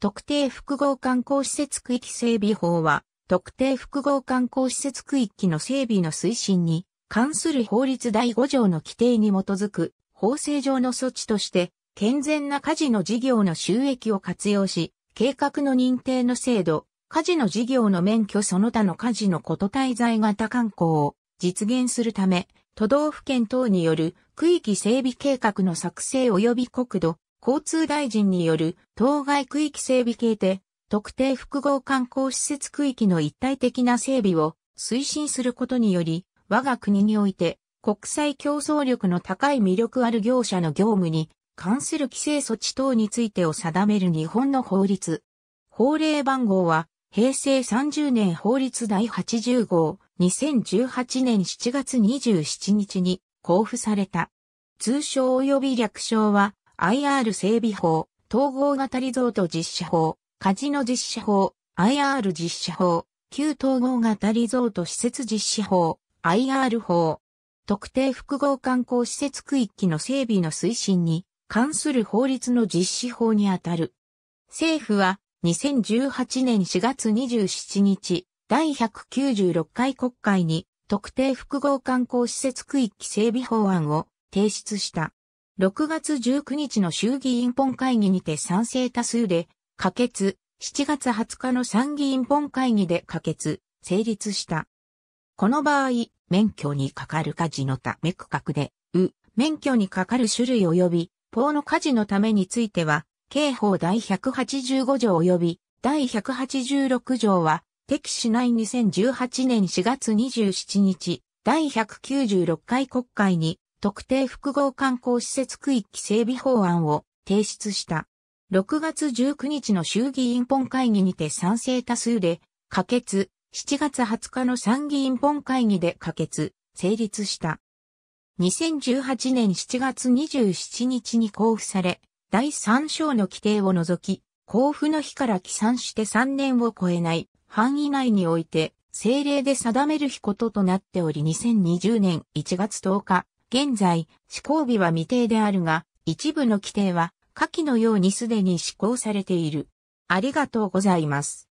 特定複合観光施設区域整備法は、特定複合観光施設区域の整備の推進に関する法律第5条の規定に基づく法制上の措置として、健全な家事の事業の収益を活用し、計画の認定の制度、家事の事業の免許その他の家事のこと滞在型観光を実現するため、都道府県等による区域整備計画の作成及び国土、交通大臣による当該区域整備系で特定複合観光施設区域の一体的な整備を推進することにより、我が国において国際競争力の高い魅力ある業者の業務に関する規制措置等についてを定める日本の法律。法令番号は平成30年法律第80号2018年7月27日に交付された。通称及び略称は IR 整備法、統合型リゾート実施法、カジノ実施法、IR 実施法、旧統合型リゾート施設実施法、IR 法、特定複合観光施設区域の整備の推進に関する法律の実施法にあたる。政府は2018年4月27日、第196回国会に特定複合観光施設区域整備法案を提出した。6月19日の衆議院本会議にて賛成多数で可決、7月20日の参議院本会議で可決、成立した。この場合、免許にかかる家事のため区画で、う、免許にかかる種類及び、法の家事のためについては、刑法第185条及び、第186条は、適しない2018年4月27日、第196回国会に、特定複合観光施設区域整備法案を提出した。6月19日の衆議院本会議にて賛成多数で可決、7月20日の参議院本会議で可決、成立した。2018年7月27日に交付され、第3章の規定を除き、交付の日から起算して3年を超えない範囲内において、政令で定める日こととなっており2020年1月10日、現在、施行日は未定であるが、一部の規定は、下記のようにすでに施行されている。ありがとうございます。